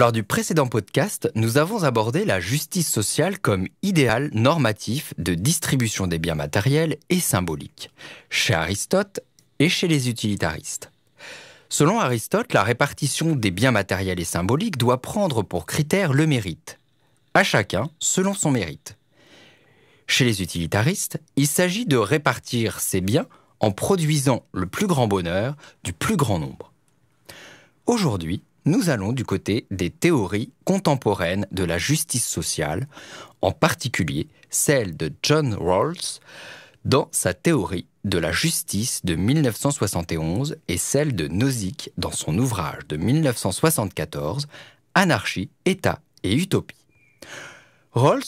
Lors du précédent podcast, nous avons abordé la justice sociale comme idéal normatif de distribution des biens matériels et symboliques, chez Aristote et chez les utilitaristes. Selon Aristote, la répartition des biens matériels et symboliques doit prendre pour critère le mérite, à chacun selon son mérite. Chez les utilitaristes, il s'agit de répartir ces biens en produisant le plus grand bonheur du plus grand nombre. Aujourd'hui, nous allons du côté des théories contemporaines de la justice sociale, en particulier celle de John Rawls dans sa théorie de la justice de 1971 et celle de Nozick dans son ouvrage de 1974 Anarchie, État et Utopie. Rawls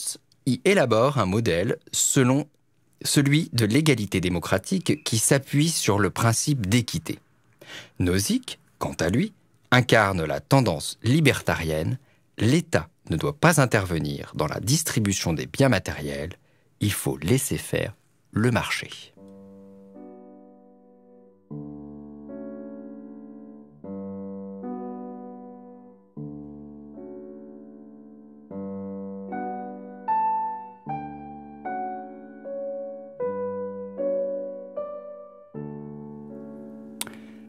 y élabore un modèle selon celui de l'égalité démocratique qui s'appuie sur le principe d'équité. Nozick, quant à lui, incarne la tendance libertarienne, l'État ne doit pas intervenir dans la distribution des biens matériels, il faut laisser faire le marché.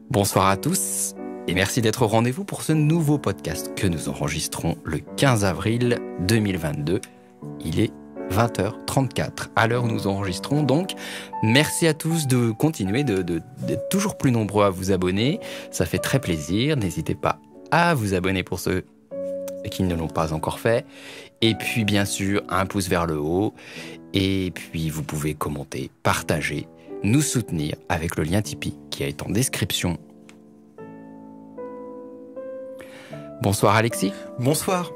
Bonsoir à tous et merci d'être au rendez-vous pour ce nouveau podcast que nous enregistrons le 15 avril 2022. Il est 20h34 à l'heure où nous enregistrons. Donc, merci à tous de continuer d'être toujours plus nombreux à vous abonner. Ça fait très plaisir. N'hésitez pas à vous abonner pour ceux qui ne l'ont pas encore fait. Et puis, bien sûr, un pouce vers le haut. Et puis, vous pouvez commenter, partager, nous soutenir avec le lien Tipeee qui est en description Bonsoir Alexis. Bonsoir.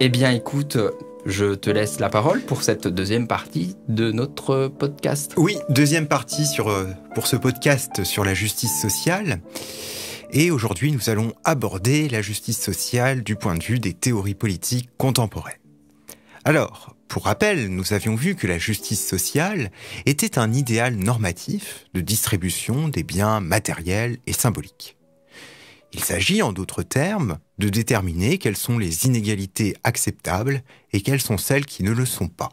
Eh bien écoute, je te laisse la parole pour cette deuxième partie de notre podcast. Oui, deuxième partie sur, euh, pour ce podcast sur la justice sociale. Et aujourd'hui, nous allons aborder la justice sociale du point de vue des théories politiques contemporaines. Alors, pour rappel, nous avions vu que la justice sociale était un idéal normatif de distribution des biens matériels et symboliques. Il s'agit en d'autres termes de déterminer quelles sont les inégalités acceptables et quelles sont celles qui ne le sont pas.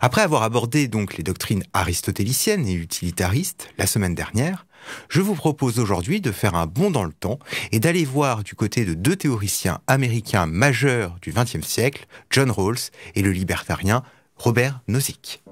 Après avoir abordé donc les doctrines aristotéliciennes et utilitaristes la semaine dernière, je vous propose aujourd'hui de faire un bond dans le temps et d'aller voir du côté de deux théoriciens américains majeurs du XXe siècle, John Rawls et le libertarien Robert Nozick.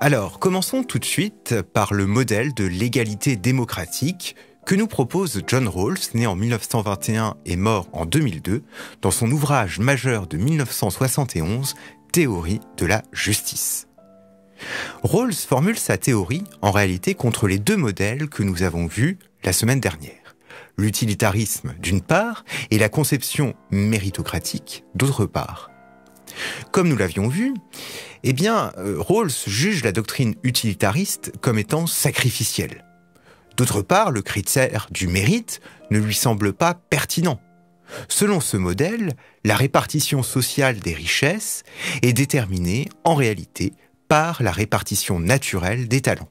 Alors, commençons tout de suite par le modèle de l'égalité démocratique que nous propose John Rawls, né en 1921 et mort en 2002, dans son ouvrage majeur de 1971, Théorie de la justice. Rawls formule sa théorie en réalité contre les deux modèles que nous avons vus la semaine dernière. L'utilitarisme d'une part et la conception méritocratique d'autre part. Comme nous l'avions vu, eh bien, euh, Rawls juge la doctrine utilitariste comme étant sacrificielle. D'autre part, le critère du mérite ne lui semble pas pertinent. Selon ce modèle, la répartition sociale des richesses est déterminée en réalité par la répartition naturelle des talents.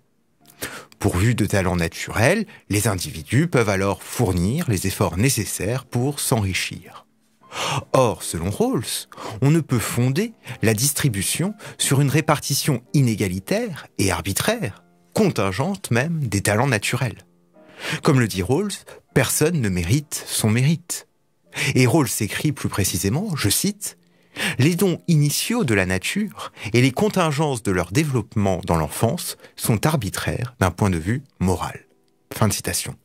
Pourvus de talents naturels, les individus peuvent alors fournir les efforts nécessaires pour s'enrichir. Or, selon Rawls, on ne peut fonder la distribution sur une répartition inégalitaire et arbitraire, contingente même des talents naturels. Comme le dit Rawls, personne ne mérite son mérite. Et Rawls écrit plus précisément, je cite, Les dons initiaux de la nature et les contingences de leur développement dans l'enfance sont arbitraires d'un point de vue moral. Fin de citation.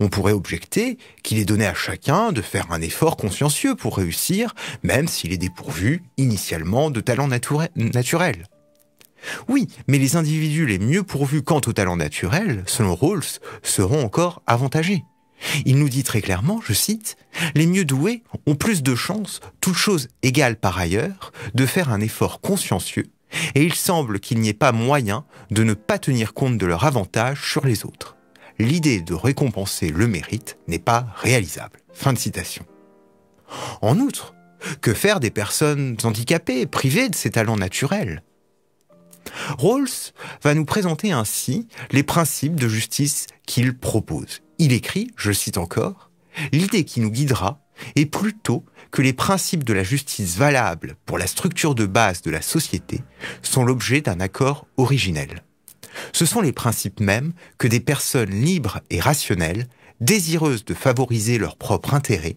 On pourrait objecter qu'il est donné à chacun de faire un effort consciencieux pour réussir, même s'il est dépourvu initialement de talents naturels. Oui, mais les individus les mieux pourvus quant au talent naturel, selon Rawls, seront encore avantagés. Il nous dit très clairement, je cite, Les mieux doués ont plus de chances, toutes choses égales par ailleurs, de faire un effort consciencieux, et il semble qu'il n'y ait pas moyen de ne pas tenir compte de leur avantage sur les autres l'idée de récompenser le mérite n'est pas réalisable. Fin de citation. En outre, que faire des personnes handicapées, privées de ces talents naturels Rawls va nous présenter ainsi les principes de justice qu'il propose. Il écrit, je cite encore, L'idée qui nous guidera est plutôt que les principes de la justice valables pour la structure de base de la société sont l'objet d'un accord originel. Ce sont les principes mêmes que des personnes libres et rationnelles, désireuses de favoriser leur propre intérêt,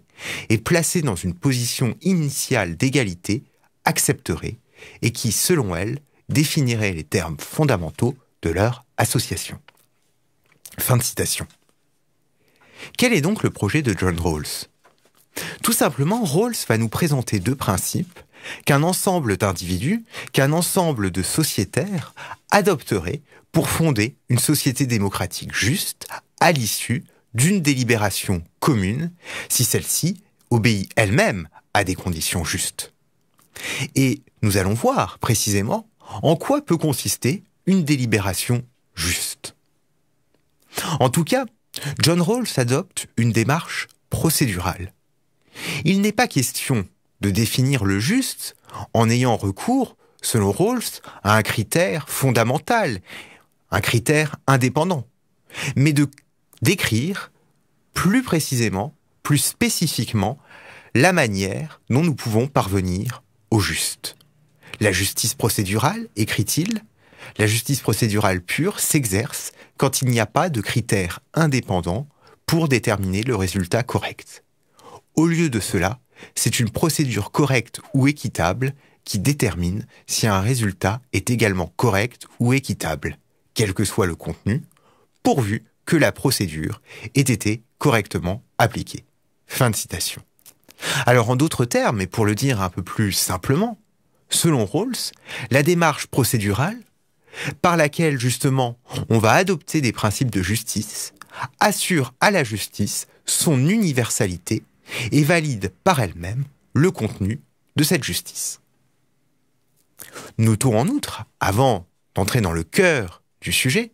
et placées dans une position initiale d'égalité, accepteraient, et qui, selon elles, définiraient les termes fondamentaux de leur association. Fin de citation. Quel est donc le projet de John Rawls Tout simplement, Rawls va nous présenter deux principes qu'un ensemble d'individus, qu'un ensemble de sociétaires adopteraient pour fonder une société démocratique juste à l'issue d'une délibération commune si celle-ci obéit elle-même à des conditions justes. Et nous allons voir précisément en quoi peut consister une délibération juste. En tout cas, John Rawls adopte une démarche procédurale. Il n'est pas question de définir le juste en ayant recours, selon Rawls, à un critère fondamental un critère indépendant, mais de décrire plus précisément, plus spécifiquement, la manière dont nous pouvons parvenir au juste. La justice procédurale, écrit-il, la justice procédurale pure s'exerce quand il n'y a pas de critère indépendant pour déterminer le résultat correct. Au lieu de cela, c'est une procédure correcte ou équitable qui détermine si un résultat est également correct ou équitable quel que soit le contenu, pourvu que la procédure ait été correctement appliquée. Fin de citation. Alors en d'autres termes, et pour le dire un peu plus simplement, selon Rawls, la démarche procédurale, par laquelle justement on va adopter des principes de justice, assure à la justice son universalité et valide par elle-même le contenu de cette justice. Notons en outre, avant d'entrer dans le cœur du sujet,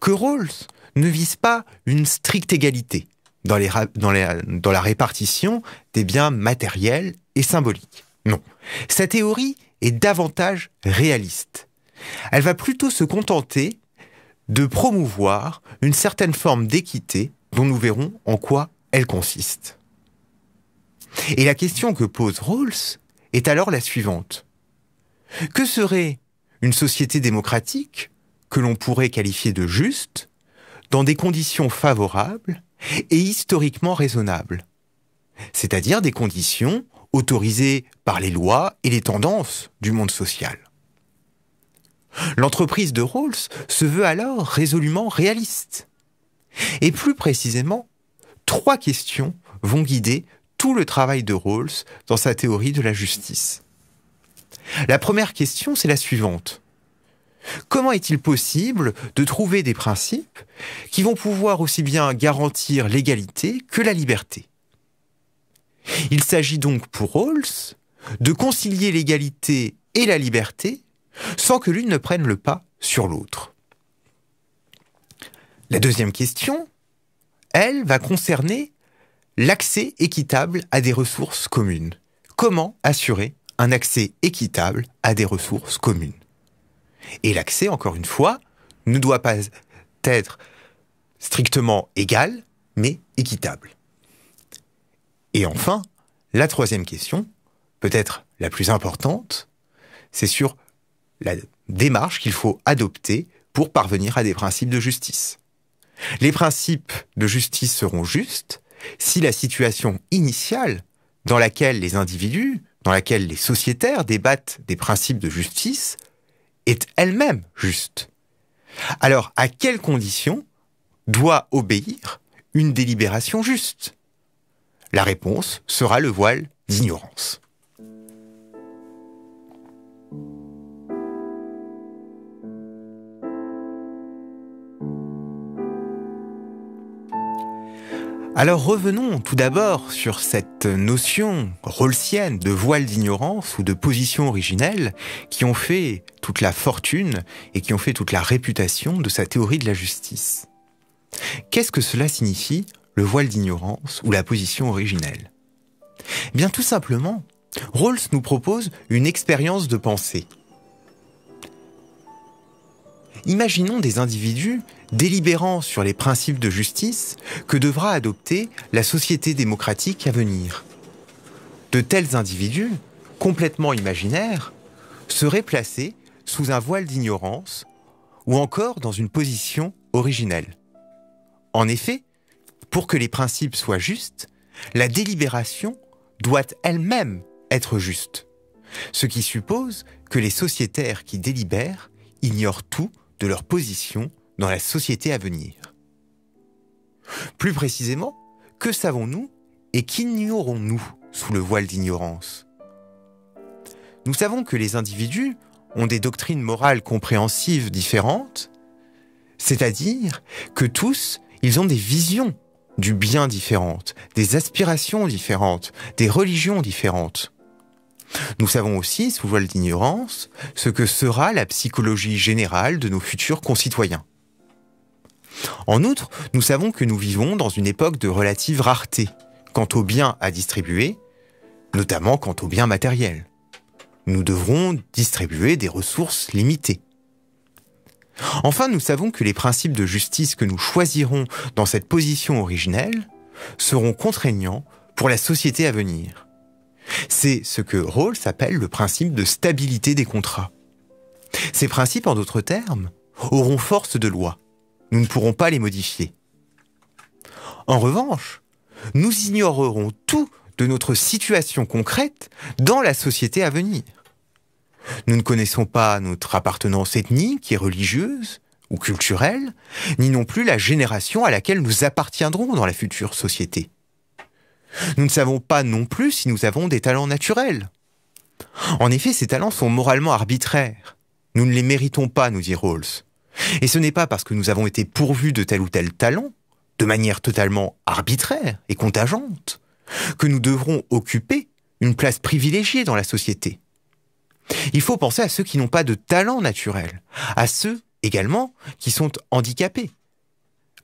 que Rawls ne vise pas une stricte égalité dans, la répartition des biens matériels et symboliques. Non, sa théorie est davantage réaliste. Elle va plutôt se contenter de promouvoir une certaine forme d'équité dont nous verrons en quoi elle consiste. Et la question que pose Rawls est alors la suivante. Que serait une société démocratique que l'on pourrait qualifier de juste, dans des conditions favorables et historiquement raisonnables, c'est-à-dire des conditions autorisées par les lois et les tendances du monde social. L'entreprise de Rawls se veut alors résolument réaliste. Et plus précisément, trois questions vont guider tout le travail de Rawls dans sa théorie de la justice. La première question, c'est la suivante. Comment est-il possible de trouver des principes qui vont pouvoir aussi bien garantir l'égalité que la liberté Il s'agit donc pour Rawls de concilier l'égalité et la liberté sans que l'une ne prenne le pas sur l'autre. La deuxième question, elle, va concerner l'accès équitable à des ressources communes. Comment assurer un accès équitable à des ressources communes et l'accès, encore une fois, ne doit pas être strictement égal, mais équitable. Et enfin, la troisième question, peut-être la plus importante, c'est sur la démarche qu'il faut adopter pour parvenir à des principes de justice. Les principes de justice seront justes si la situation initiale dans laquelle les individus, dans laquelle les sociétaires débattent des principes de justice, est elle-même juste. Alors, à quelles conditions doit obéir une délibération juste La réponse sera le voile d'ignorance. Alors revenons tout d'abord sur cette notion rollsienne de voile d'ignorance ou de position originelle qui ont fait toute la fortune et qui ont fait toute la réputation de sa théorie de la justice. Qu'est-ce que cela signifie, le voile d'ignorance ou la position originelle eh Bien tout simplement, Rawls nous propose une expérience de pensée. Imaginons des individus délibérant sur les principes de justice que devra adopter la société démocratique à venir. De tels individus, complètement imaginaires, seraient placés sous un voile d'ignorance ou encore dans une position originelle. En effet, pour que les principes soient justes, la délibération doit elle-même être juste, ce qui suppose que les sociétaires qui délibèrent ignorent tout de leur position dans la société à venir. Plus précisément, que savons-nous et qu'ignorons-nous sous le voile d'ignorance Nous savons que les individus ont des doctrines morales compréhensives différentes, c'est-à-dire que tous, ils ont des visions du bien différentes, des aspirations différentes, des religions différentes. Nous savons aussi, sous voile d'ignorance, ce que sera la psychologie générale de nos futurs concitoyens. En outre, nous savons que nous vivons dans une époque de relative rareté quant aux biens à distribuer, notamment quant aux biens matériels nous devrons distribuer des ressources limitées. Enfin, nous savons que les principes de justice que nous choisirons dans cette position originelle seront contraignants pour la société à venir. C'est ce que Rawls appelle le principe de stabilité des contrats. Ces principes, en d'autres termes, auront force de loi. Nous ne pourrons pas les modifier. En revanche, nous ignorerons tout de notre situation concrète dans la société à venir. Nous ne connaissons pas notre appartenance ethnique et religieuse ou culturelle, ni non plus la génération à laquelle nous appartiendrons dans la future société. Nous ne savons pas non plus si nous avons des talents naturels. En effet, ces talents sont moralement arbitraires. Nous ne les méritons pas, nous dit Rawls. Et ce n'est pas parce que nous avons été pourvus de tel ou tel talent, de manière totalement arbitraire et contingente, que nous devrons occuper une place privilégiée dans la société. Il faut penser à ceux qui n'ont pas de talent naturel, à ceux également qui sont handicapés,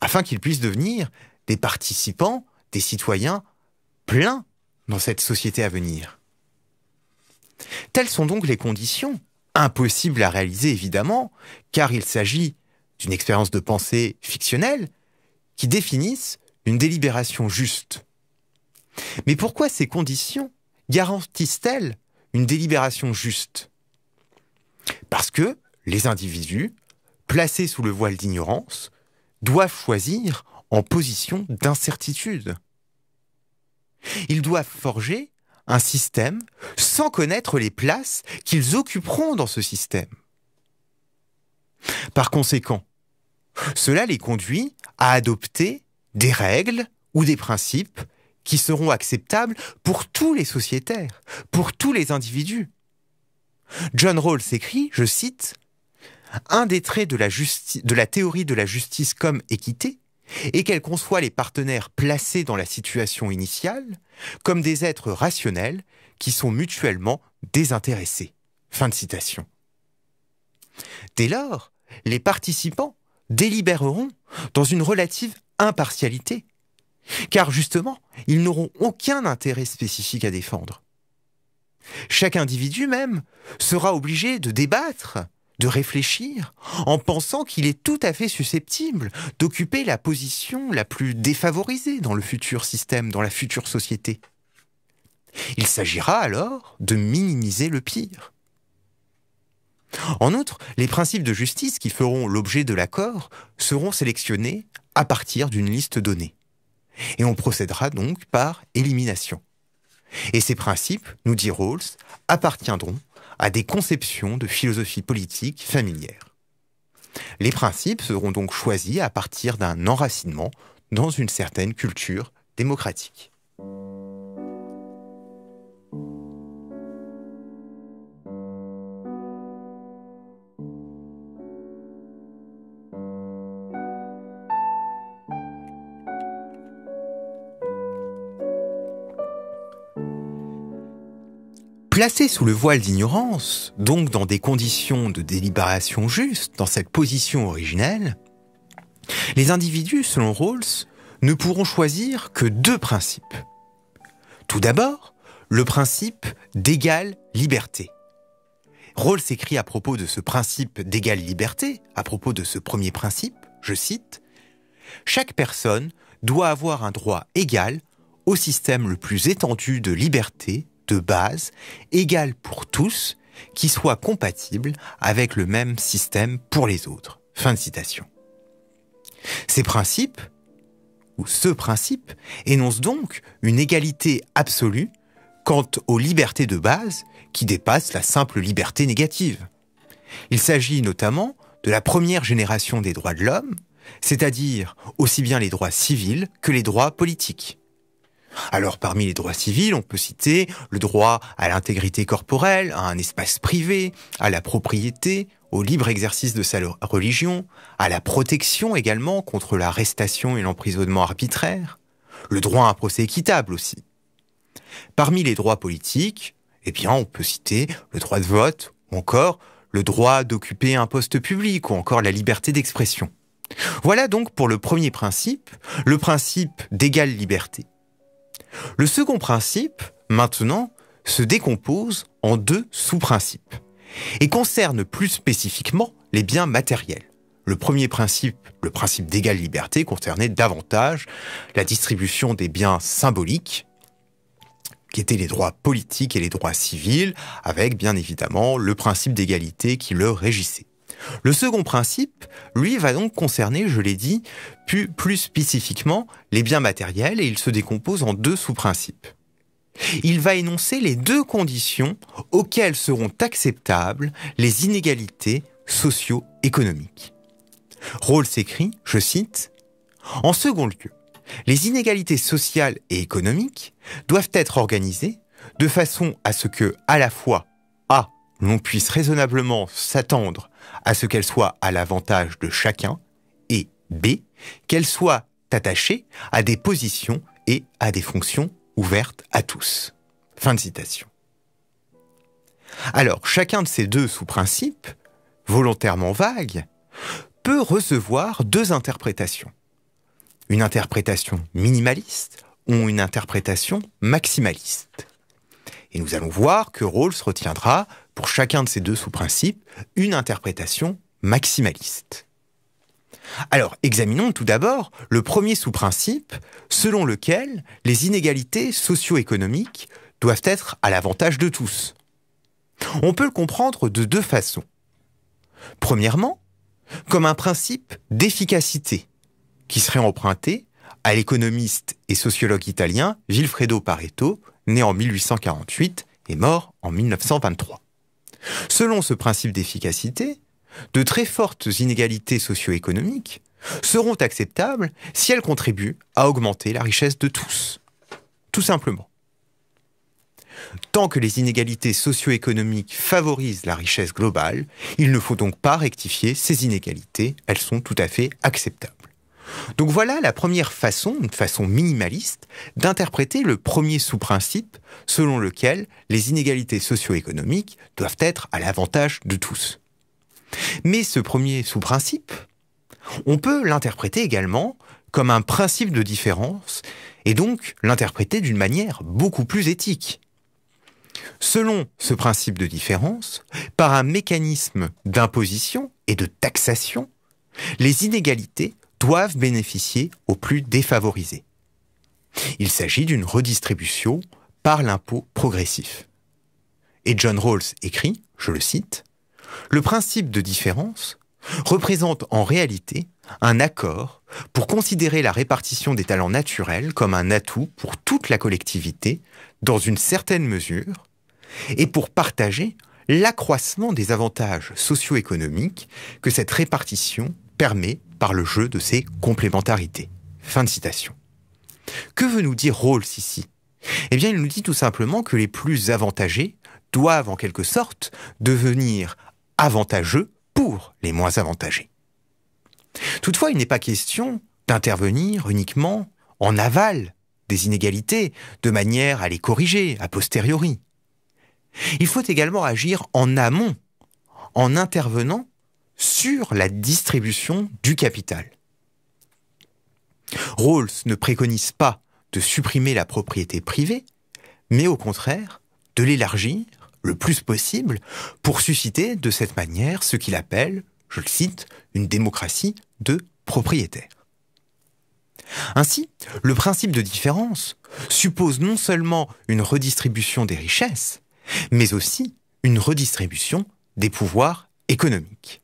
afin qu'ils puissent devenir des participants, des citoyens pleins dans cette société à venir. Telles sont donc les conditions, impossibles à réaliser évidemment, car il s'agit d'une expérience de pensée fictionnelle, qui définissent une délibération juste. Mais pourquoi ces conditions garantissent-elles une délibération juste. Parce que les individus, placés sous le voile d'ignorance, doivent choisir en position d'incertitude. Ils doivent forger un système sans connaître les places qu'ils occuperont dans ce système. Par conséquent, cela les conduit à adopter des règles ou des principes qui seront acceptables pour tous les sociétaires, pour tous les individus. John Rawls écrit, je cite, Un des traits de la, théorie de la justice comme équité est qu'elle conçoit les partenaires placés dans la situation initiale comme des êtres rationnels qui sont mutuellement désintéressés. Fin de citation. Dès lors, les participants délibéreront dans une relative impartialité car justement, ils n'auront aucun intérêt spécifique à défendre. Chaque individu même sera obligé de débattre, de réfléchir, en pensant qu'il est tout à fait susceptible d'occuper la position la plus défavorisée dans le futur système, dans la future société. Il s'agira alors de minimiser le pire. En outre, les principes de justice qui feront l'objet de l'accord seront sélectionnés à partir d'une liste donnée. Et on procédera donc par élimination. Et ces principes, nous dit Rawls, appartiendront à des conceptions de philosophie politique familière. Les principes seront donc choisis à partir d'un enracinement dans une certaine culture démocratique. Placé sous le voile d'ignorance, donc dans des conditions de délibération juste, dans cette position originelle, les individus, selon Rawls, ne pourront choisir que deux principes. Tout d'abord, le principe d'égale liberté. Rawls écrit à propos de ce principe d'égale liberté, à propos de ce premier principe, je cite, Chaque personne doit avoir un droit égal au système le plus étendu de liberté de base, égale pour tous, qui soit compatible avec le même système pour les autres. Fin de citation. Ces principes, ou ce principe, énoncent donc une égalité absolue quant aux libertés de base qui dépassent la simple liberté négative. Il s'agit notamment de la première génération des droits de l'homme, c'est-à-dire aussi bien les droits civils que les droits politiques. Alors parmi les droits civils, on peut citer le droit à l'intégrité corporelle, à un espace privé, à la propriété, au libre exercice de sa religion, à la protection également contre l'arrestation et l'emprisonnement arbitraire, le droit à un procès équitable aussi. Parmi les droits politiques, eh bien, on peut citer le droit de vote, ou encore le droit d'occuper un poste public, ou encore la liberté d'expression. Voilà donc pour le premier principe, le principe d'égale liberté. Le second principe, maintenant, se décompose en deux sous-principes et concerne plus spécifiquement les biens matériels. Le premier principe, le principe d'égale liberté, concernait davantage la distribution des biens symboliques, qui étaient les droits politiques et les droits civils, avec bien évidemment le principe d'égalité qui le régissait. Le second principe, lui, va donc concerner, je l'ai dit, plus, spécifiquement les biens matériels et il se décompose en deux sous-principes. Il va énoncer les deux conditions auxquelles seront acceptables les inégalités socio-économiques. Rawls écrit, je cite, En second lieu, les inégalités sociales et économiques doivent être organisées de façon à ce que, à la fois, a, l'on puisse raisonnablement s'attendre à ce qu'elle soit à l'avantage de chacun, et B, qu'elle soit attachée à des positions et à des fonctions ouvertes à tous. Fin de citation. Alors, chacun de ces deux sous-principes, volontairement vagues, peut recevoir deux interprétations. Une interprétation minimaliste ou une interprétation maximaliste. Et nous allons voir que Rawls retiendra pour chacun de ces deux sous-principes une interprétation maximaliste. Alors, examinons tout d'abord le premier sous-principe selon lequel les inégalités socio-économiques doivent être à l'avantage de tous. On peut le comprendre de deux façons. Premièrement, comme un principe d'efficacité qui serait emprunté à l'économiste et sociologue italien Vilfredo Pareto, né en 1848 et mort en 1923. Selon ce principe d'efficacité, de très fortes inégalités socio-économiques seront acceptables si elles contribuent à augmenter la richesse de tous. Tout simplement. Tant que les inégalités socio-économiques favorisent la richesse globale, il ne faut donc pas rectifier ces inégalités, elles sont tout à fait acceptables. Donc voilà la première façon, une façon minimaliste, d'interpréter le premier sous-principe selon lequel les inégalités socio-économiques doivent être à l'avantage de tous. Mais ce premier sous-principe, on peut l'interpréter également comme un principe de différence et donc l'interpréter d'une manière beaucoup plus éthique. Selon ce principe de différence, par un mécanisme d'imposition et de taxation, les inégalités doivent bénéficier aux plus défavorisés. Il s'agit d'une redistribution par l'impôt progressif. Et John Rawls écrit, je le cite, Le principe de différence représente en réalité un accord pour considérer la répartition des talents naturels comme un atout pour toute la collectivité dans une certaine mesure et pour partager l'accroissement des avantages socio-économiques que cette répartition permet par le jeu de ces complémentarités. Fin de citation. Que veut nous dire Rawls ici Eh bien, il nous dit tout simplement que les plus avantagés doivent en quelque sorte devenir avantageux pour les moins avantagés. Toutefois, il n'est pas question d'intervenir uniquement en aval des inégalités, de manière à les corriger a posteriori. Il faut également agir en amont, en intervenant sur la distribution du capital. Rawls ne préconise pas de supprimer la propriété privée, mais au contraire de l'élargir le plus possible pour susciter de cette manière ce qu'il appelle, je le cite, une démocratie de propriétaires. Ainsi, le principe de différence suppose non seulement une redistribution des richesses, mais aussi une redistribution des pouvoirs économiques.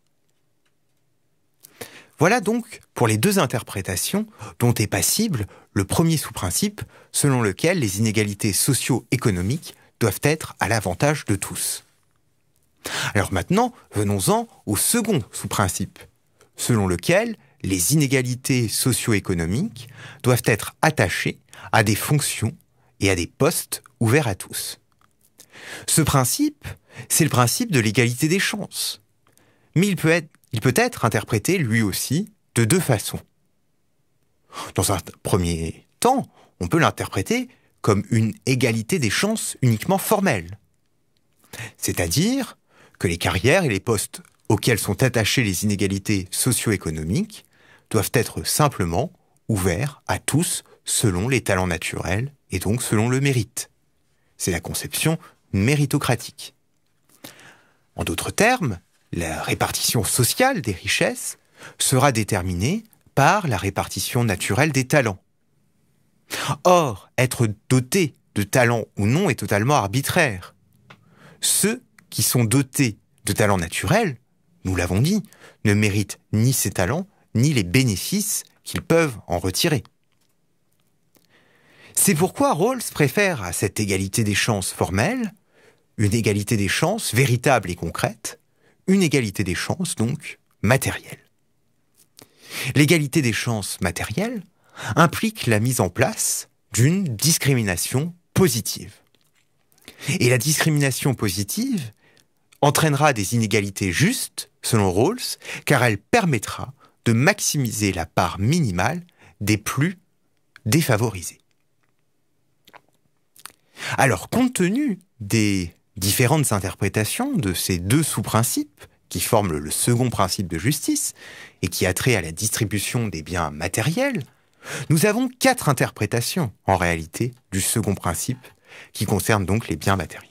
Voilà donc pour les deux interprétations dont est passible le premier sous-principe selon lequel les inégalités socio-économiques doivent être à l'avantage de tous. Alors maintenant, venons-en au second sous-principe, selon lequel les inégalités socio-économiques doivent être attachées à des fonctions et à des postes ouverts à tous. Ce principe, c'est le principe de l'égalité des chances. Mais il peut être il peut être interprété lui aussi de deux façons. Dans un premier temps, on peut l'interpréter comme une égalité des chances uniquement formelle. C'est-à-dire que les carrières et les postes auxquels sont attachées les inégalités socio-économiques doivent être simplement ouverts à tous selon les talents naturels et donc selon le mérite. C'est la conception méritocratique. En d'autres termes, la répartition sociale des richesses sera déterminée par la répartition naturelle des talents. Or, être doté de talents ou non est totalement arbitraire. Ceux qui sont dotés de talents naturels, nous l'avons dit, ne méritent ni ces talents, ni les bénéfices qu'ils peuvent en retirer. C'est pourquoi Rawls préfère à cette égalité des chances formelle une égalité des chances véritable et concrète, une égalité des chances, donc, matérielle. L'égalité des chances matérielles implique la mise en place d'une discrimination positive. Et la discrimination positive entraînera des inégalités justes, selon Rawls, car elle permettra de maximiser la part minimale des plus défavorisés. Alors, compte tenu des différentes interprétations de ces deux sous-principes qui forment le second principe de justice et qui a trait à la distribution des biens matériels, nous avons quatre interprétations, en réalité, du second principe qui concerne donc les biens matériels.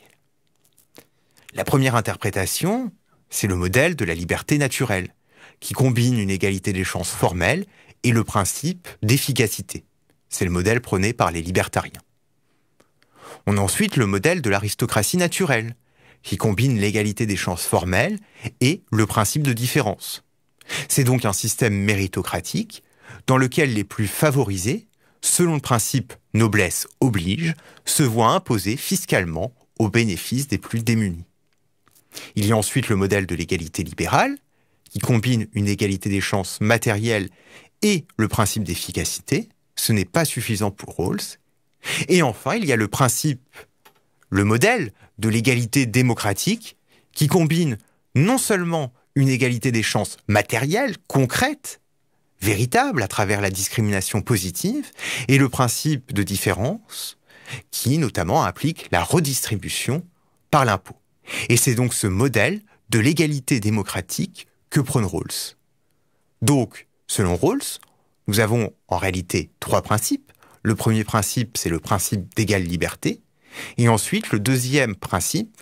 La première interprétation, c'est le modèle de la liberté naturelle, qui combine une égalité des chances formelle et le principe d'efficacité. C'est le modèle prôné par les libertariens. On a ensuite le modèle de l'aristocratie naturelle, qui combine l'égalité des chances formelles et le principe de différence. C'est donc un système méritocratique dans lequel les plus favorisés, selon le principe noblesse oblige, se voient imposer fiscalement au bénéfice des plus démunis. Il y a ensuite le modèle de l'égalité libérale, qui combine une égalité des chances matérielles et le principe d'efficacité. Ce n'est pas suffisant pour Rawls, et enfin, il y a le principe, le modèle de l'égalité démocratique qui combine non seulement une égalité des chances matérielles, concrètes, véritable à travers la discrimination positive, et le principe de différence qui notamment implique la redistribution par l'impôt. Et c'est donc ce modèle de l'égalité démocratique que prône Rawls. Donc, selon Rawls, nous avons en réalité trois principes. Le premier principe, c'est le principe d'égale liberté. Et ensuite, le deuxième principe,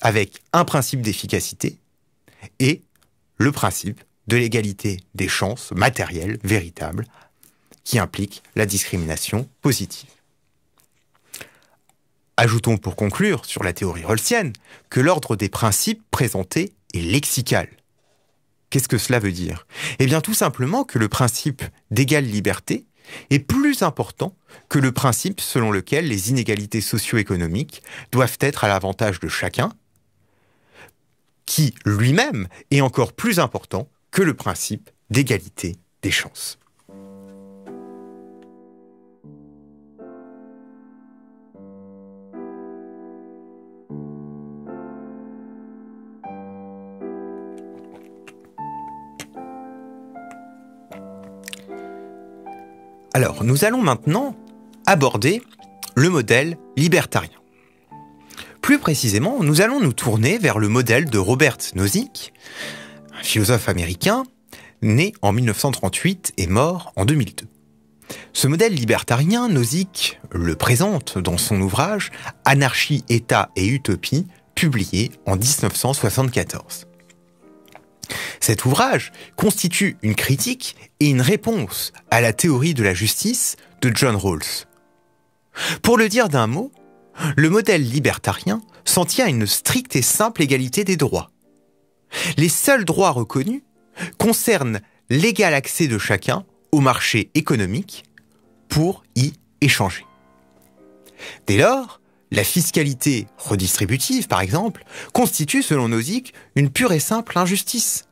avec un principe d'efficacité et le principe de l'égalité des chances matérielles véritables qui implique la discrimination positive. Ajoutons pour conclure sur la théorie rolsienne que l'ordre des principes présentés est lexical. Qu'est-ce que cela veut dire Eh bien tout simplement que le principe d'égale liberté est plus important que le principe selon lequel les inégalités socio-économiques doivent être à l'avantage de chacun, qui lui-même est encore plus important que le principe d'égalité des chances. nous allons maintenant aborder le modèle libertarien. Plus précisément, nous allons nous tourner vers le modèle de Robert Nozick, un philosophe américain né en 1938 et mort en 2002. Ce modèle libertarien, Nozick le présente dans son ouvrage Anarchie, État et Utopie, publié en 1974. Cet ouvrage constitue une critique et une réponse à la théorie de la justice de John Rawls. Pour le dire d'un mot, le modèle libertarien s'en tient à une stricte et simple égalité des droits. Les seuls droits reconnus concernent l'égal accès de chacun au marché économique pour y échanger. Dès lors, la fiscalité redistributive, par exemple, constitue, selon Nozick, une pure et simple injustice.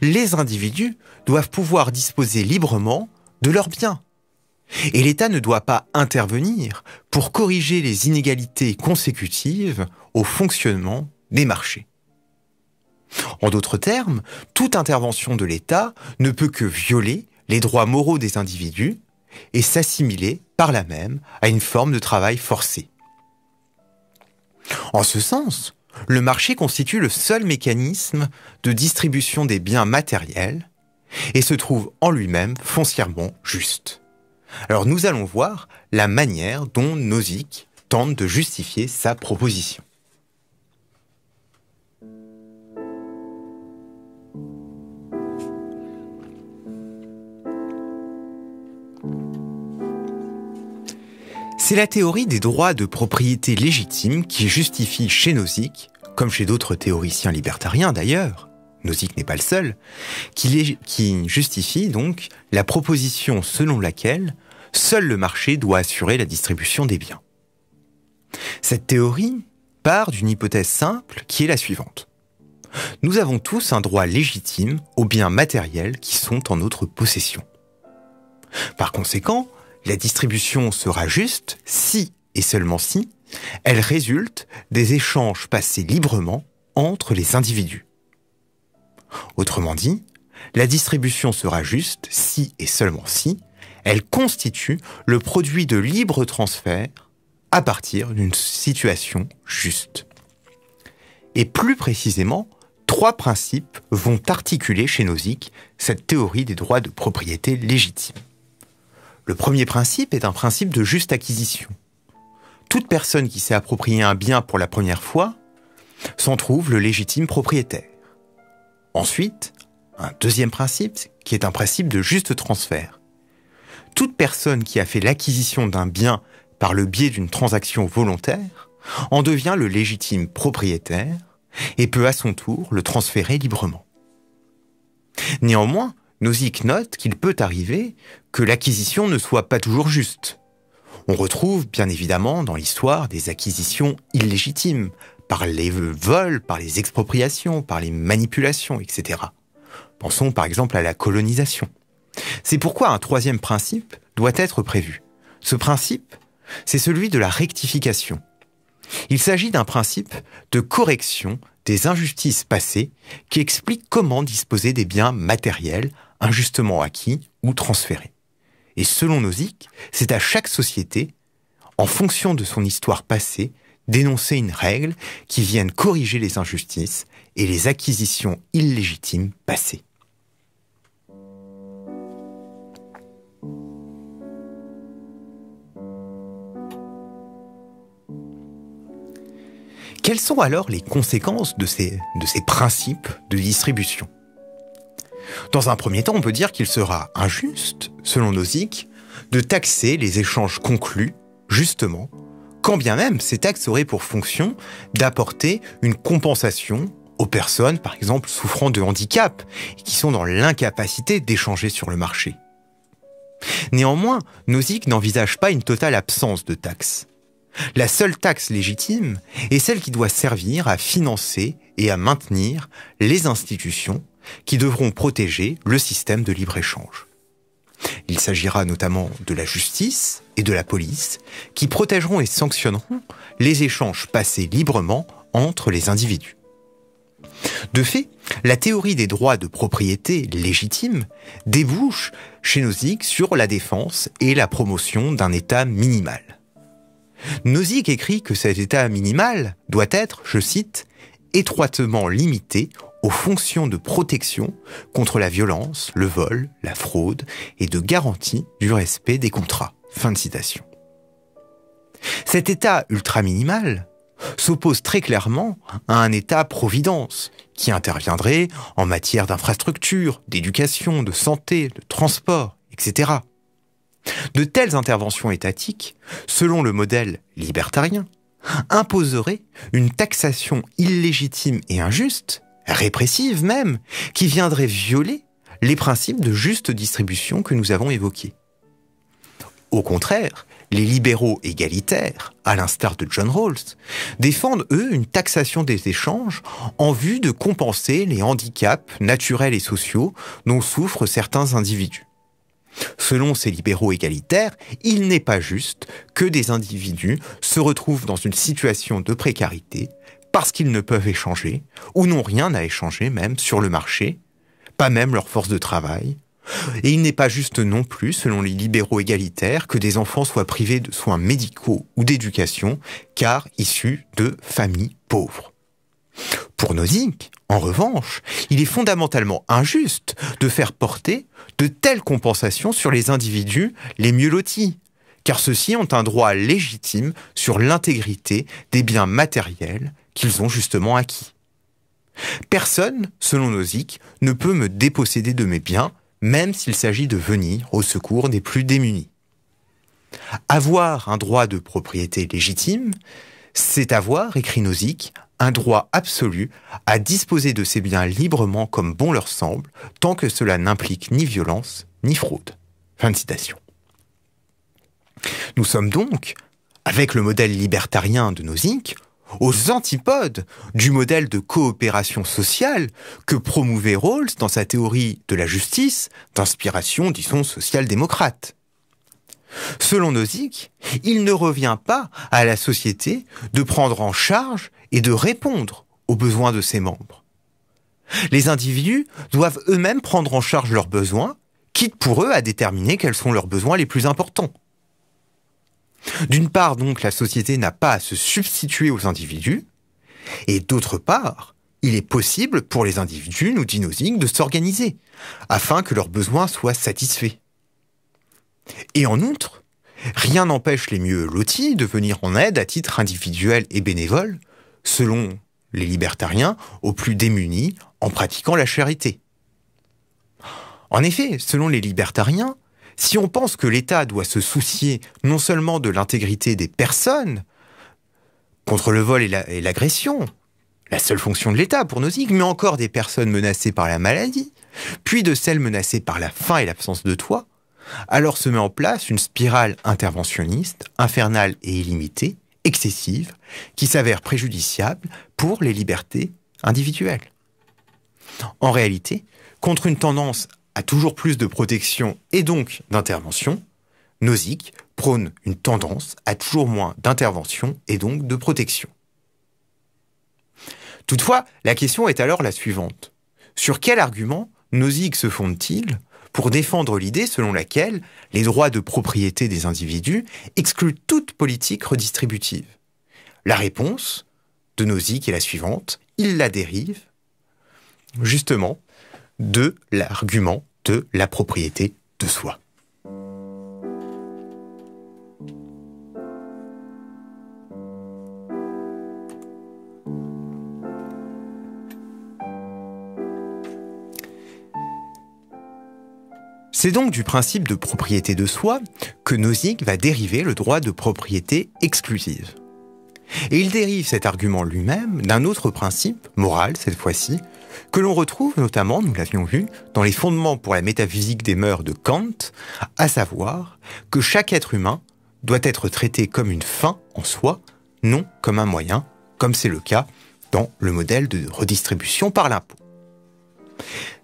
Les individus doivent pouvoir disposer librement de leurs biens. Et l'État ne doit pas intervenir pour corriger les inégalités consécutives au fonctionnement des marchés. En d'autres termes, toute intervention de l'État ne peut que violer les droits moraux des individus et s'assimiler par là même à une forme de travail forcé. En ce sens, le marché constitue le seul mécanisme de distribution des biens matériels et se trouve en lui-même foncièrement juste. Alors nous allons voir la manière dont Nozick tente de justifier sa proposition. C'est la théorie des droits de propriété légitime qui justifie chez Nozick, comme chez d'autres théoriciens libertariens d'ailleurs, Nozick n'est pas le seul, qui, qui justifie donc la proposition selon laquelle seul le marché doit assurer la distribution des biens. Cette théorie part d'une hypothèse simple qui est la suivante. Nous avons tous un droit légitime aux biens matériels qui sont en notre possession. Par conséquent, la distribution sera juste si, et seulement si, elle résulte des échanges passés librement entre les individus. Autrement dit, la distribution sera juste si et seulement si elle constitue le produit de libre transfert à partir d'une situation juste. Et plus précisément, trois principes vont articuler chez Nozick cette théorie des droits de propriété légitime. Le premier principe est un principe de juste acquisition. Toute personne qui s'est approprié un bien pour la première fois s'en trouve le légitime propriétaire. Ensuite, un deuxième principe qui est un principe de juste transfert. Toute personne qui a fait l'acquisition d'un bien par le biais d'une transaction volontaire en devient le légitime propriétaire et peut à son tour le transférer librement. Néanmoins, Nozick note qu'il peut arriver que l'acquisition ne soit pas toujours juste. On retrouve bien évidemment dans l'histoire des acquisitions illégitimes, par les vols, par les expropriations, par les manipulations, etc. Pensons par exemple à la colonisation. C'est pourquoi un troisième principe doit être prévu. Ce principe, c'est celui de la rectification. Il s'agit d'un principe de correction des injustices passées qui explique comment disposer des biens matériels injustement acquis ou transféré. Et selon Nozick, c'est à chaque société, en fonction de son histoire passée, d'énoncer une règle qui vienne corriger les injustices et les acquisitions illégitimes passées. Quelles sont alors les conséquences de ces, de ces principes de distribution dans un premier temps, on peut dire qu'il sera injuste, selon Nozick, de taxer les échanges conclus, justement, quand bien même ces taxes auraient pour fonction d'apporter une compensation aux personnes, par exemple, souffrant de handicap et qui sont dans l'incapacité d'échanger sur le marché. Néanmoins, Nozick n'envisage pas une totale absence de taxes. La seule taxe légitime est celle qui doit servir à financer et à maintenir les institutions qui devront protéger le système de libre-échange. Il s'agira notamment de la justice et de la police qui protégeront et sanctionneront les échanges passés librement entre les individus. De fait, la théorie des droits de propriété légitime débouche chez Nozick sur la défense et la promotion d'un État minimal. Nozick écrit que cet État minimal doit être, je cite, étroitement limité aux fonctions de protection contre la violence, le vol, la fraude et de garantie du respect des contrats. Fin de citation. Cet État ultra-minimal s'oppose très clairement à un État-providence qui interviendrait en matière d'infrastructure, d'éducation, de santé, de transport, etc. De telles interventions étatiques, selon le modèle libertarien, imposeraient une taxation illégitime et injuste répressive même, qui viendrait violer les principes de juste distribution que nous avons évoqués. Au contraire, les libéraux égalitaires, à l'instar de John Rawls, défendent eux une taxation des échanges en vue de compenser les handicaps naturels et sociaux dont souffrent certains individus. Selon ces libéraux égalitaires, il n'est pas juste que des individus se retrouvent dans une situation de précarité parce qu'ils ne peuvent échanger, ou n'ont rien à échanger même sur le marché, pas même leur force de travail. Et il n'est pas juste non plus, selon les libéraux égalitaires, que des enfants soient privés de soins médicaux ou d'éducation, car issus de familles pauvres. Pour Nozick, en revanche, il est fondamentalement injuste de faire porter de telles compensations sur les individus les mieux lotis, car ceux-ci ont un droit légitime sur l'intégrité des biens matériels qu'ils ont justement acquis. Personne, selon Nozick, ne peut me déposséder de mes biens, même s'il s'agit de venir au secours des plus démunis. Avoir un droit de propriété légitime, c'est avoir, écrit Nozick, un droit absolu à disposer de ses biens librement comme bon leur semble, tant que cela n'implique ni violence ni fraude. Fin de citation. Nous sommes donc, avec le modèle libertarien de Nozick, aux antipodes du modèle de coopération sociale que promouvait Rawls dans sa théorie de la justice, d'inspiration, disons, social-démocrate. Selon Nozick, il ne revient pas à la société de prendre en charge et de répondre aux besoins de ses membres. Les individus doivent eux-mêmes prendre en charge leurs besoins, quitte pour eux à déterminer quels sont leurs besoins les plus importants. D'une part, donc, la société n'a pas à se substituer aux individus, et d'autre part, il est possible pour les individus, nous dit de s'organiser, afin que leurs besoins soient satisfaits. Et en outre, rien n'empêche les mieux lotis de venir en aide à titre individuel et bénévole, selon les libertariens, aux plus démunis en pratiquant la charité. En effet, selon les libertariens, si on pense que l'État doit se soucier non seulement de l'intégrité des personnes, contre le vol et l'agression, la, seule fonction de l'État pour nos îles, mais encore des personnes menacées par la maladie, puis de celles menacées par la faim et l'absence de toit, alors se met en place une spirale interventionniste, infernale et illimitée, excessive, qui s'avère préjudiciable pour les libertés individuelles. En réalité, contre une tendance à toujours plus de protection et donc d'intervention, Nozick prône une tendance à toujours moins d'intervention et donc de protection. Toutefois, la question est alors la suivante. Sur quel argument Nozick se fonde-t-il pour défendre l'idée selon laquelle les droits de propriété des individus excluent toute politique redistributive La réponse de Nozick est la suivante, il la dérive justement de l'argument de la propriété de soi. C'est donc du principe de propriété de soi que Nozick va dériver le droit de propriété exclusive. Et il dérive cet argument lui-même d'un autre principe, moral cette fois-ci, que l'on retrouve notamment, nous l'avions vu, dans les fondements pour la métaphysique des mœurs de Kant, à savoir que chaque être humain doit être traité comme une fin en soi, non comme un moyen, comme c'est le cas dans le modèle de redistribution par l'impôt.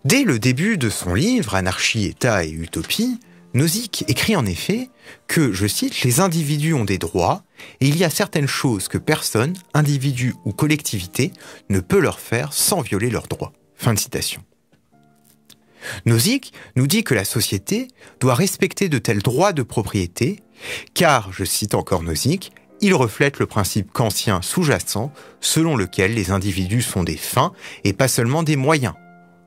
Dès le début de son livre Anarchie, État et Utopie, Nozick écrit en effet que, je cite, les individus ont des droits et il y a certaines choses que personne, individu ou collectivité, ne peut leur faire sans violer leurs droits. Fin de citation. Nozick nous dit que la société doit respecter de tels droits de propriété car, je cite encore Nozick, il reflète le principe kantien sous-jacent selon lequel les individus sont des fins et pas seulement des moyens.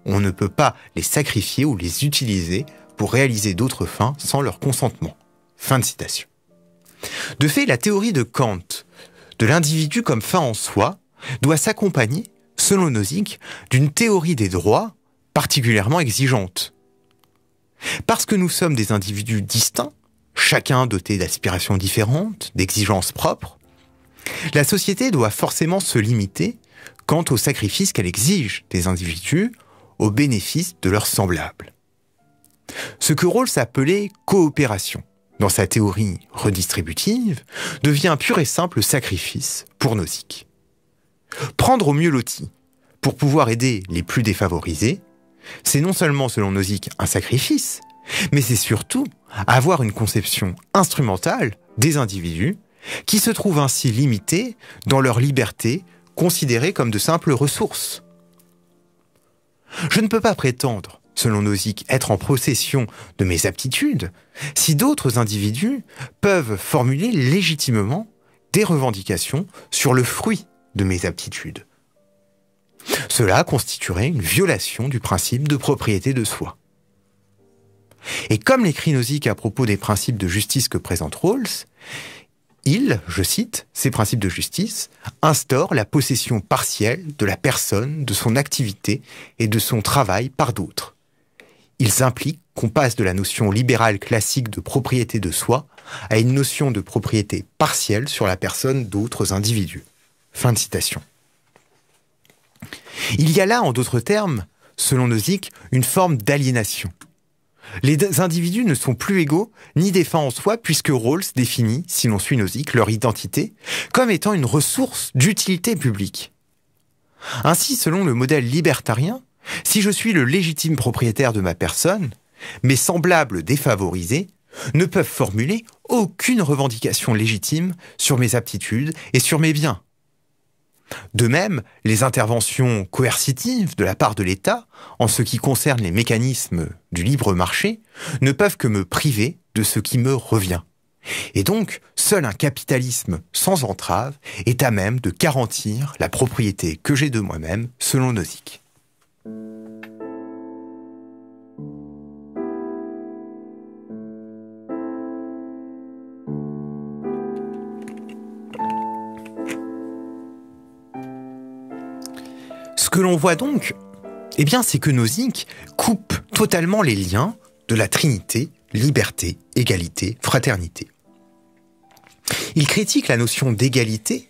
On ne peut pas les sacrifier ou les utiliser pour réaliser d'autres fins sans leur consentement. Fin de citation. De fait, la théorie de Kant de l'individu comme fin en soi doit s'accompagner, selon Nozick, d'une théorie des droits particulièrement exigeante. Parce que nous sommes des individus distincts, chacun doté d'aspirations différentes, d'exigences propres, la société doit forcément se limiter quant aux sacrifices qu'elle exige des individus au bénéfice de leurs semblables. Ce que Rawls appelait coopération, dans sa théorie redistributive, devient un pur et simple sacrifice pour Nozick. Prendre au mieux l'outil pour pouvoir aider les plus défavorisés, c'est non seulement selon Nozick un sacrifice, mais c'est surtout avoir une conception instrumentale des individus qui se trouvent ainsi limités dans leur liberté considérée comme de simples ressources. Je ne peux pas prétendre selon Nozick, être en possession de mes aptitudes, si d'autres individus peuvent formuler légitimement des revendications sur le fruit de mes aptitudes. Cela constituerait une violation du principe de propriété de soi. Et comme l'écrit Nozick à propos des principes de justice que présente Rawls, il, je cite, ces principes de justice, instaure la possession partielle de la personne, de son activité et de son travail par d'autres ils impliquent qu'on passe de la notion libérale classique de propriété de soi à une notion de propriété partielle sur la personne d'autres individus. Fin de citation. Il y a là, en d'autres termes, selon Nozick, une forme d'aliénation. Les individus ne sont plus égaux ni défunts en soi puisque Rawls définit, si l'on suit Nozick, leur identité comme étant une ressource d'utilité publique. Ainsi, selon le modèle libertarien, si je suis le légitime propriétaire de ma personne, mes semblables défavorisés ne peuvent formuler aucune revendication légitime sur mes aptitudes et sur mes biens. De même, les interventions coercitives de la part de l'État en ce qui concerne les mécanismes du libre marché ne peuvent que me priver de ce qui me revient. Et donc, seul un capitalisme sans entrave est à même de garantir la propriété que j'ai de moi-même selon Nozick. que l'on voit donc, eh bien, c'est que Nozick coupe totalement les liens de la Trinité, liberté, égalité, fraternité. Il critique la notion d'égalité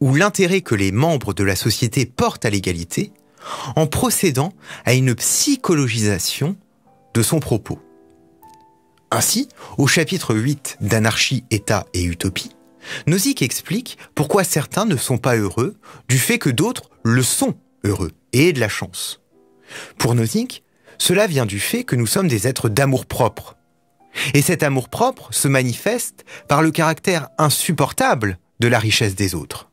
ou l'intérêt que les membres de la société portent à l'égalité en procédant à une psychologisation de son propos. Ainsi, au chapitre 8 d'Anarchie, État et Utopie, Nozick explique pourquoi certains ne sont pas heureux du fait que d'autres le sont heureux et de la chance. Pour Nozick, cela vient du fait que nous sommes des êtres d'amour-propre. Et cet amour-propre se manifeste par le caractère insupportable de la richesse des autres.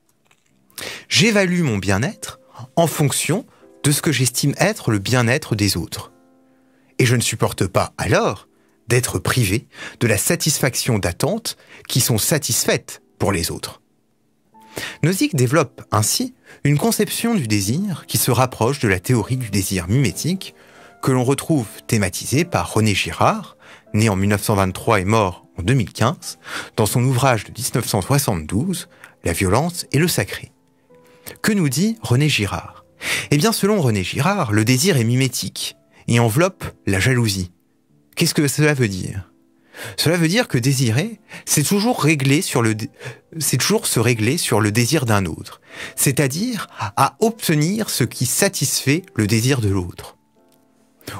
J'évalue mon bien-être en fonction de ce que j'estime être le bien-être des autres. Et je ne supporte pas alors d'être privé de la satisfaction d'attentes qui sont satisfaites pour les autres. Nozick développe ainsi une conception du désir qui se rapproche de la théorie du désir mimétique que l'on retrouve thématisée par René Girard, né en 1923 et mort en 2015, dans son ouvrage de 1972, La violence et le sacré. Que nous dit René Girard Eh bien, selon René Girard, le désir est mimétique et enveloppe la jalousie. Qu'est-ce que cela veut dire cela veut dire que désirer, c'est toujours se régler sur le désir d'un autre, c'est-à-dire à obtenir ce qui satisfait le désir de l'autre.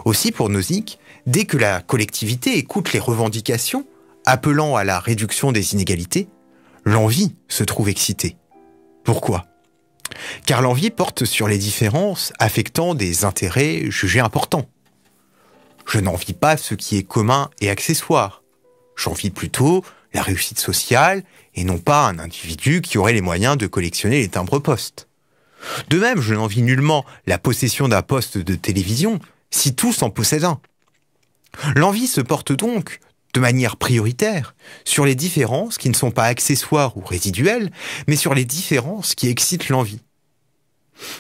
Aussi pour Nozick, dès que la collectivité écoute les revendications appelant à la réduction des inégalités, l'envie se trouve excitée. Pourquoi Car l'envie porte sur les différences affectant des intérêts jugés importants. Je n'envie pas ce qui est commun et accessoire. J'envie plutôt la réussite sociale et non pas un individu qui aurait les moyens de collectionner les timbres postes. De même, je n'envie nullement la possession d'un poste de télévision si tous en possèdent un. L'envie se porte donc, de manière prioritaire, sur les différences qui ne sont pas accessoires ou résiduelles, mais sur les différences qui excitent l'envie.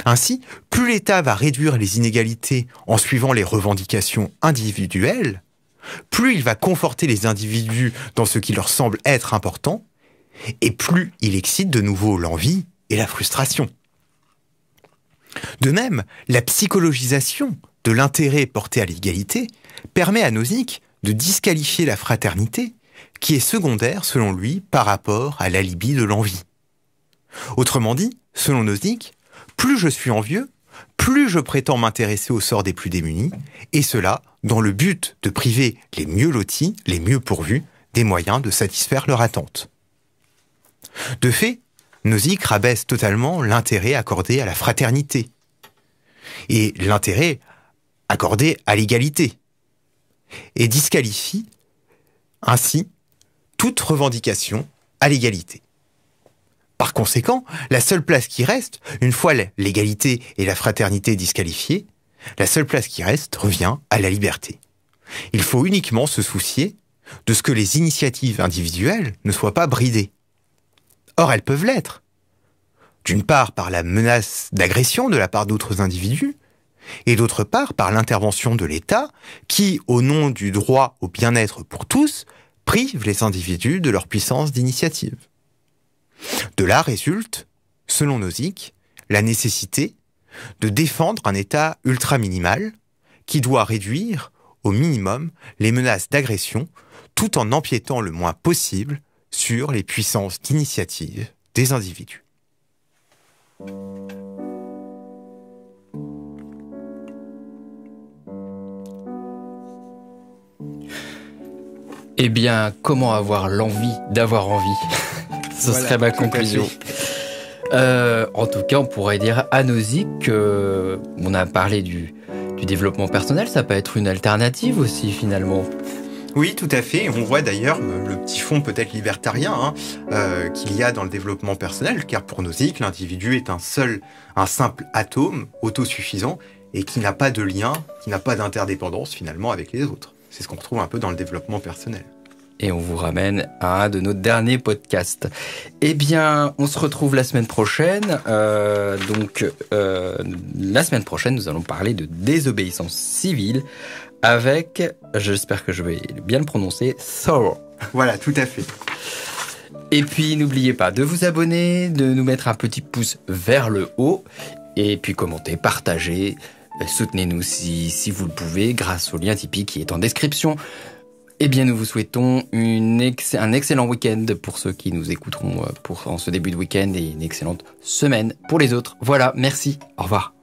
Ainsi, plus l'État va réduire les inégalités en suivant les revendications individuelles, plus il va conforter les individus dans ce qui leur semble être important, et plus il excite de nouveau l'envie et la frustration. De même, la psychologisation de l'intérêt porté à l'égalité permet à Nozick de disqualifier la fraternité, qui est secondaire selon lui par rapport à l'alibi de l'envie. Autrement dit, selon Nozick, plus je suis envieux, plus je prétends m'intéresser au sort des plus démunis, et cela dans le but de priver les mieux lotis, les mieux pourvus, des moyens de satisfaire leur attente. De fait, Nozick rabaisse totalement l'intérêt accordé à la fraternité et l'intérêt accordé à l'égalité et disqualifie ainsi toute revendication à l'égalité. Par conséquent, la seule place qui reste, une fois l'égalité et la fraternité disqualifiées, la seule place qui reste revient à la liberté. Il faut uniquement se soucier de ce que les initiatives individuelles ne soient pas bridées. Or, elles peuvent l'être. D'une part par la menace d'agression de la part d'autres individus, et d'autre part par l'intervention de l'État qui, au nom du droit au bien-être pour tous, prive les individus de leur puissance d'initiative. De là résulte, selon Nozick, la nécessité de défendre un État ultra-minimal qui doit réduire au minimum les menaces d'agression tout en empiétant le moins possible sur les puissances d'initiative des individus. Eh bien, comment avoir l'envie d'avoir envie Ce serait ma conclusion. Euh, en tout cas, on pourrait dire à Nozick que euh, on a parlé du, développement personnel, ça peut être une alternative aussi finalement. Oui, tout à fait. On voit d'ailleurs euh, le petit fond peut-être libertarien hein, qu'il y a dans le développement personnel, car pour Nozick, l'individu est un seul, un simple atome autosuffisant et qui n'a pas de lien, qui n'a pas d'interdépendance finalement avec les autres. C'est ce qu'on retrouve un peu dans le développement personnel et on vous ramène à un de nos derniers podcasts. Eh bien, on se retrouve la semaine prochaine. Euh, donc, euh, la semaine prochaine, nous allons parler de désobéissance civile avec, j'espère que je vais bien le prononcer, Thor. Voilà, tout à fait. Et puis, n'oubliez pas de vous abonner, de nous mettre un petit pouce vers le haut, et puis commenter, partager, soutenez-nous si, si vous le pouvez grâce au lien Tipeee qui est en description. Eh bien, nous vous souhaitons une un excellent week-end pour ceux qui nous écouteront euh, pour, en ce début de week-end et une excellente semaine pour les autres. Voilà, merci, au revoir.